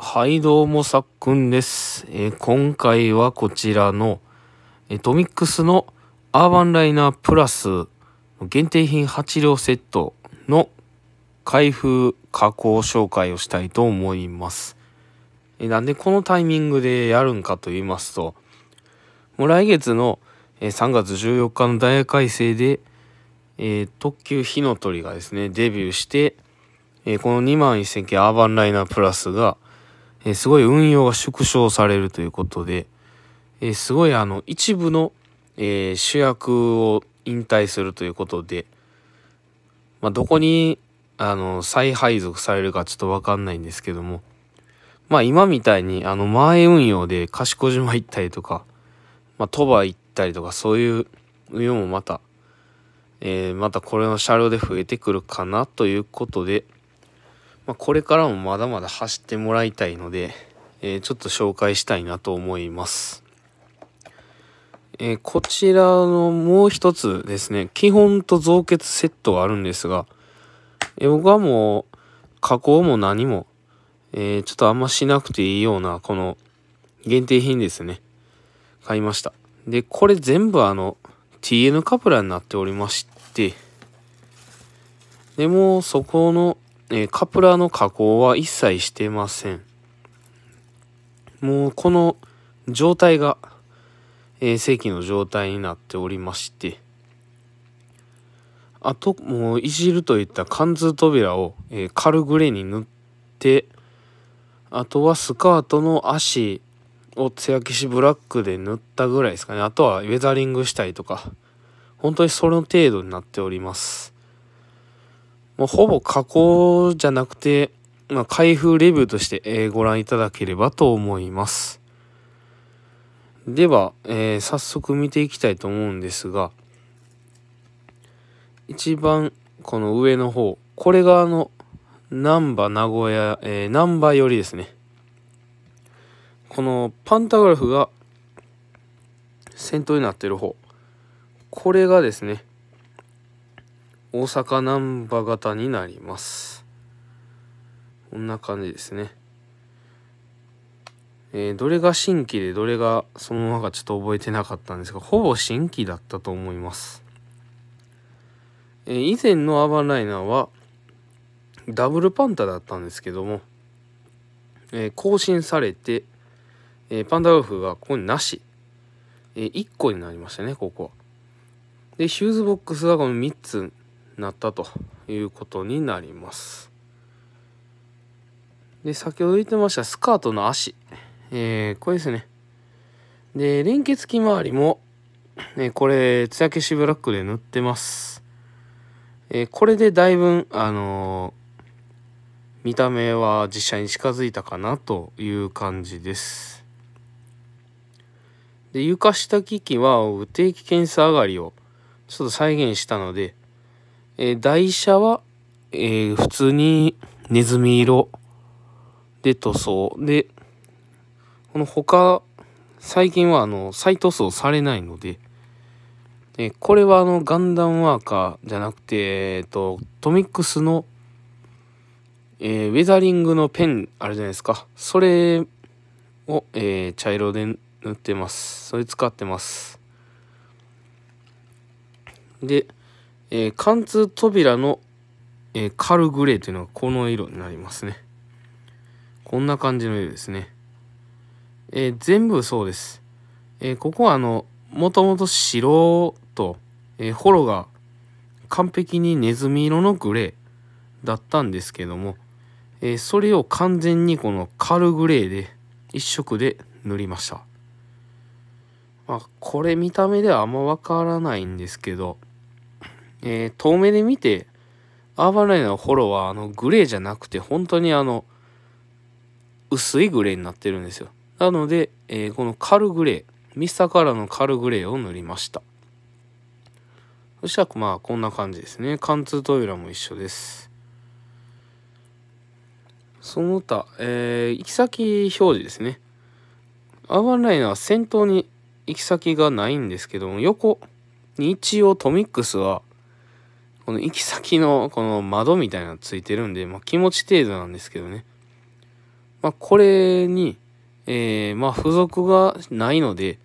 はい、どうも、さっくんです、えー、今回はこちらの、えー、トミックスのアーバンライナープラス限定品8両セットの開封加工紹介をしたいと思います。えー、なんでこのタイミングでやるんかと言いますと、もう来月の、え3月14日のダイヤ改正で、え特急火の鳥がですね、デビューして、えこの2万1000系アーバンライナープラスが、えー、すごい運用が縮小されるということで、えー、すごいあの一部の、えー、主役を引退するということで、まあ、どこにあの再配属されるかちょっとわかんないんですけども、まあ今みたいにあの前運用で賢島行ったりとか、まあ鳥羽行ったりとかそういう運用もまた、えー、またこれの車両で増えてくるかなということで、まあ、これからもまだまだ走ってもらいたいので、えー、ちょっと紹介したいなと思います。えー、こちらのもう一つですね、基本と造血セットがあるんですが、えー、僕はもう加工も何も、えー、ちょっとあんましなくていいような、この限定品ですね。買いました。で、これ全部あの、TN カプラになっておりまして、でも、そこのえー、カプラの加工は一切してません。もうこの状態が、えー、正規の状態になっておりまして、あと、もういじるといった貫通扉を、えー、カルグレに塗って、あとはスカートの足をつや消しブラックで塗ったぐらいですかね。あとはウェザリングしたりとか、本当にその程度になっております。もうほぼ加工じゃなくて、まあ、開封レビューとして、えご覧いただければと思います。では、えー、早速見ていきたいと思うんですが、一番この上の方、これがあの、難波名古屋、えー、難波寄りですね。このパンタグラフが先頭になっている方、これがですね、大阪難波型になりますこんな感じですねえー、どれが新規でどれがそのままかちょっと覚えてなかったんですがほぼ新規だったと思いますえー、以前のアーバンライナーはダブルパンタだったんですけども、えー、更新されて、えー、パンダウルフがここになし、えー、1個になりましたねここはでヒューズボックスがこの3つなったということになりますで先ほど言ってましたスカートの足、えー、これですねで連結器周りも、えー、これ艶消しブラックで塗ってます、えー、これでだいぶあの見た目は実写に近づいたかなという感じですで床下機器は定期検査上がりをちょっと再現したので、えー、台車は、えー、普通にネズミ色で塗装。で、この他、最近はあの、再塗装されないので、えこれはあの、ガンダムワーカーじゃなくて、えっ、と、トミックスの、えー、ウェザリングのペンあるじゃないですか。それを、えー、茶色で塗ってます。それ使ってます。で、えー、貫通扉の、えー、カルグレーというのがこの色になりますね。こんな感じの色ですね。えー、全部そうです。えここはあの、もともと白と、えホロが完璧にネズミ色のグレーだったんですけども、えそれを完全にこのカルグレーで一色で塗りました。まあ、これ見た目ではあんまわからないんですけど、えー、遠目で見て、アーバンライナーのフォローはあのグレーじゃなくて、本当にあの、薄いグレーになってるんですよ。なので、えー、このカルグレー、ミスターカラーのカルグレーを塗りました。そしたら、まあ、こんな感じですね。貫通扉も一緒です。その他、えー、行き先表示ですね。アーバンライナーは先頭に行き先がないんですけども、横に一応トミックスはこの行き先のこの窓みたいなのついてるんで、まあ、気持ち程度なんですけどね。まあ、これに、えー、まあ、付属がないので、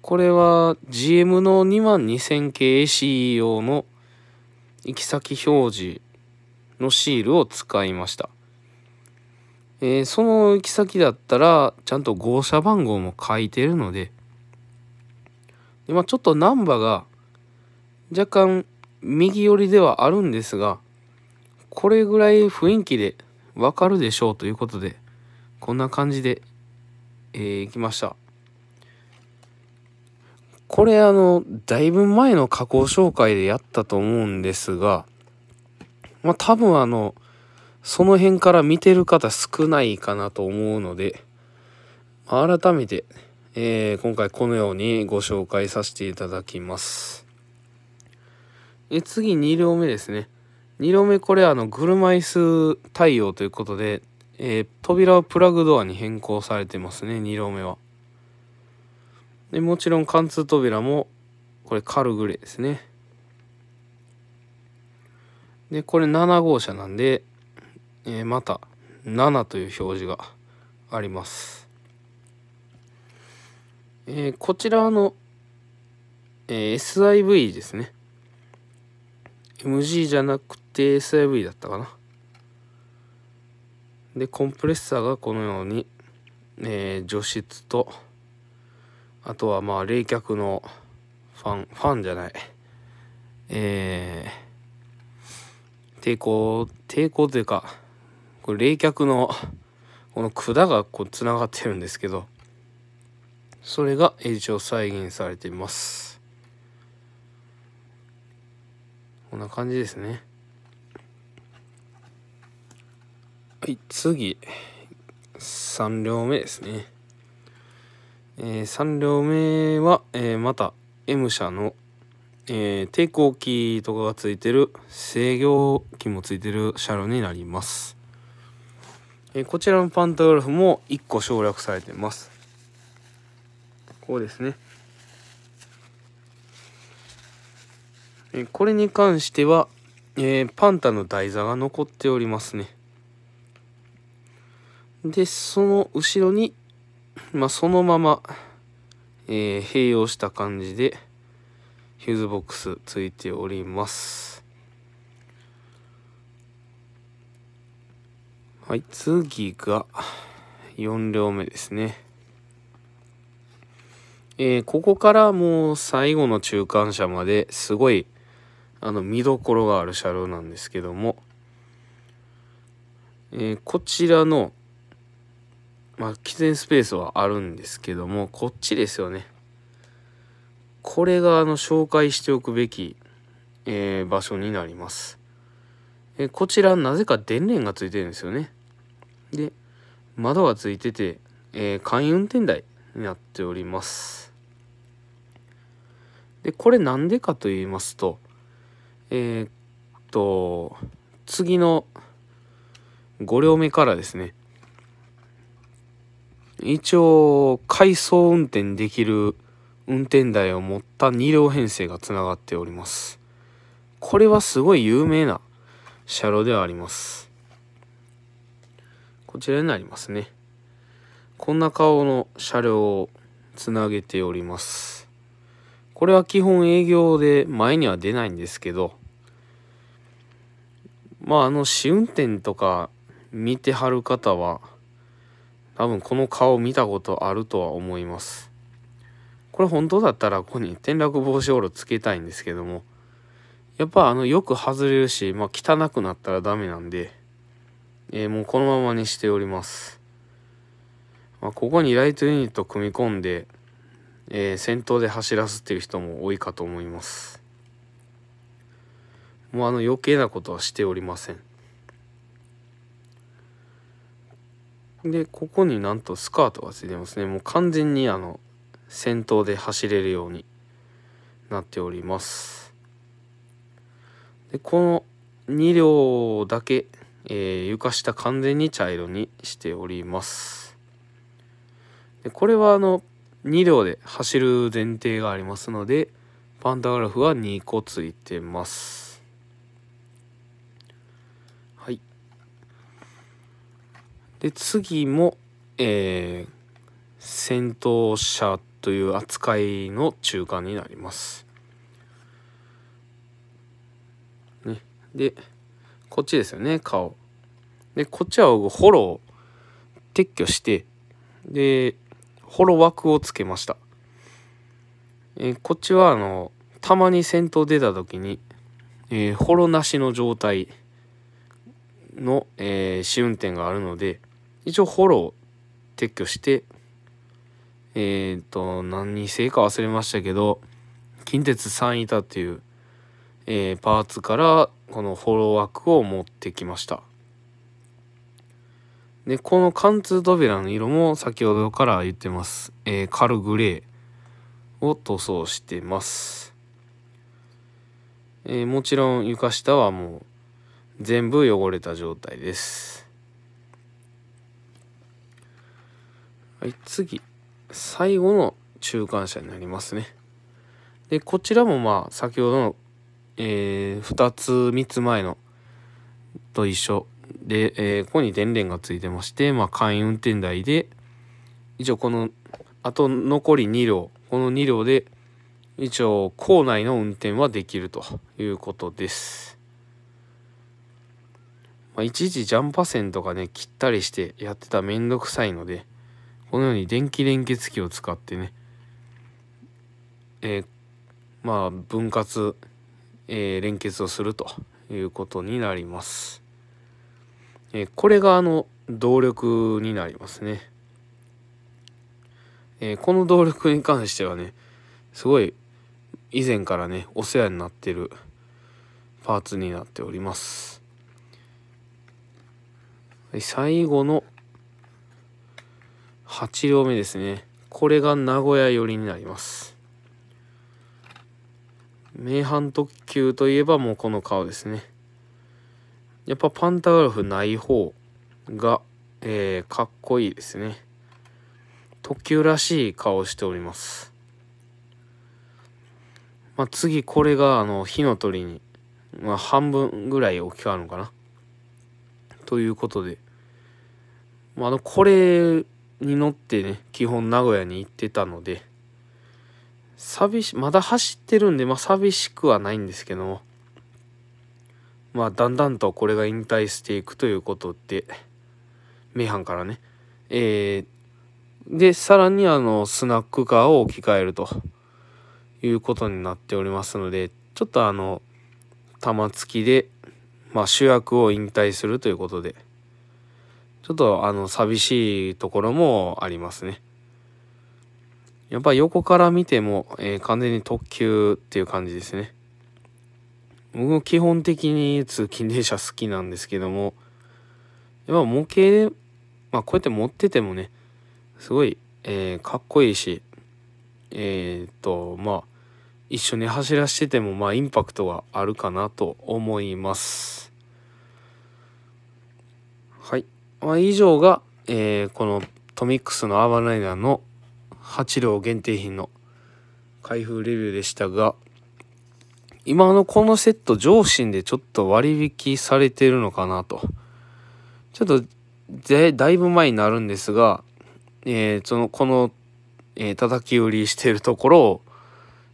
これは GM の22000系 AC 用の行き先表示のシールを使いました。えー、その行き先だったら、ちゃんと号車番号も書いてるので、でまあ、ちょっとナンバーが若干右寄りではあるんですが、これぐらい雰囲気でわかるでしょうということで、こんな感じで、えー、行きました。これあの、だいぶ前の加工紹介でやったと思うんですが、まあ多分あの、その辺から見てる方少ないかなと思うので、改めて、えー、今回このようにご紹介させていただきます。え次2両目ですね2両目これあの車椅子対応ということで、えー、扉はプラグドアに変更されてますね2両目はでもちろん貫通扉もこれカルグレーですねでこれ7号車なんで、えー、また7という表示がありますえー、こちらの、えー、SIV ですね MG じゃなくて SIV だったかな。で、コンプレッサーがこのように、えー、除湿と、あとはまあ冷却のファン、ファンじゃない、えー、抵抗、抵抗というか、これ冷却の、この管がこう繋がってるんですけど、それが一応再現されています。こんな感じですねはい次3両目ですね、えー、3両目は、えー、また M 社の、えー、抵抗器とかがついてる制御機もついてる車両になります、えこちらのパンタグラフも1個省略されてますこうですねこれに関しては、えー、パンタの台座が残っておりますねでその後ろに、まあ、そのまま、えー、併用した感じでヒューズボックスついておりますはい次が4両目ですねえー、ここからもう最後の中間車まですごいあの見どころがある車両なんですけども、えー、こちらの、まあ、喫煙スペースはあるんですけどもこっちですよねこれがあの紹介しておくべき、えー、場所になります、えー、こちらなぜか電源がついてるんですよねで窓がついてて、えー、簡易運転台になっておりますでこれなんでかと言いますとえー、っと、次の5両目からですね、一応、回送運転できる運転台を持った2両編成がつながっております。これはすごい有名な車両ではあります。こちらになりますね。こんな顔の車両をつなげております。これは基本営業で前には出ないんですけど、まああの試運転とか見てはる方は多分この顔見たことあるとは思いますこれ本当だったらここに転落防止オールつけたいんですけどもやっぱあのよく外れるし、まあ、汚くなったらダメなんで、えー、もうこのままにしております、まあ、ここにライトユニット組み込んで、えー、先頭で走らすっていう人も多いかと思いますもうあの余計なことはしておりませんでここになんとスカートがついてますねもう完全にあの先頭で走れるようになっておりますでこの2両だけ、えー、床下完全に茶色にしておりますでこれはあの2両で走る前提がありますのでパンタグラフは2個ついてますで次も、えー、戦闘車という扱いの中間になります。ね、でこっちですよね顔。でこっちはホロを撤去してでホロ枠をつけました。えこっちはあのたまに戦闘出た時に、えー、ホロなしの状態の、えー、試運転があるので一応フォロー撤去して、えっ、ー、と、何にせいか忘れましたけど、近鉄3板っていう、えー、パーツからこのフォロー枠を持ってきました。で、この貫通扉の色も先ほどから言ってます。えー、カルグレーを塗装してます。えー、もちろん床下はもう全部汚れた状態です。はい、次。最後の中間車になりますね。で、こちらもまあ、先ほどの、えー、2つ、3つ前のと一緒で、えー、ここに電源がついてまして、まあ、簡易運転台で、一応この、あと残り2両、この2両で、一応、校内の運転はできるということです。まあ、いジャンパ線とかね、切ったりしてやってたらめんどくさいので、このように電気連結器を使ってね、えー、まあ分割、えー、連結をするということになります。えー、これがあの動力になりますね。えこの動力に関してはね、すごい以前からね、お世話になってるパーツになっております。最後の8両目ですねこれが名古屋寄りになります名阪特急といえばもうこの顔ですねやっぱパンタグラフない方が、えー、かっこいいですね特急らしい顔をしておりますまあ、次これがあの火の鳥に、まあ、半分ぐらい置き換わるのかなということで、まあ、あのこれに乗ってね基本名古屋に行ってたので寂しまだ走ってるんで、まあ、寂しくはないんですけどもまあだんだんとこれが引退していくということで名阪からねえー、でさらにあのスナックカーを置き換えるということになっておりますのでちょっとあの玉突きで、まあ、主役を引退するということで。ちょっとあの寂しいところもありますね。やっぱ横から見ても、えー、完全に特急っていう感じですね。僕も基本的に通勤電車好きなんですけども、やっぱ模型で、まあこうやって持っててもね、すごい、えー、かっこいいし、えー、っと、まあ、一緒に走らせてても、まあインパクトがあるかなと思います。はい。まあ、以上が、えー、このトミックスのアーバンライダーの8両限定品の開封レビューでしたが今のこのセット上新でちょっと割引されてるのかなとちょっとでだいぶ前になるんですが、えー、そのこの、えー、叩き売りしてるところを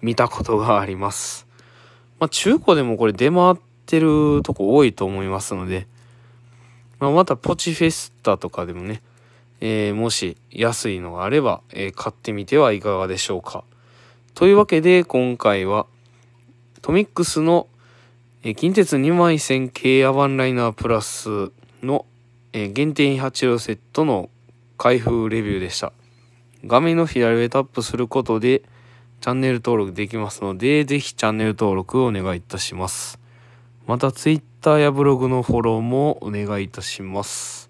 見たことがあります、まあ、中古でもこれ出回ってるとこ多いと思いますのでまあ、またポチフェスタとかでもね、えー、もし安いのがあれば、えー、買ってみてはいかがでしょうか。というわけで今回はトミックスの、えー、近鉄2枚線系アバンライナープラスの、えー、限定8両セットの開封レビューでした。画面の左上タップすることでチャンネル登録できますので、ぜひチャンネル登録をお願いいたします。また Twitter t ターやブログのフォローもお願いいたします。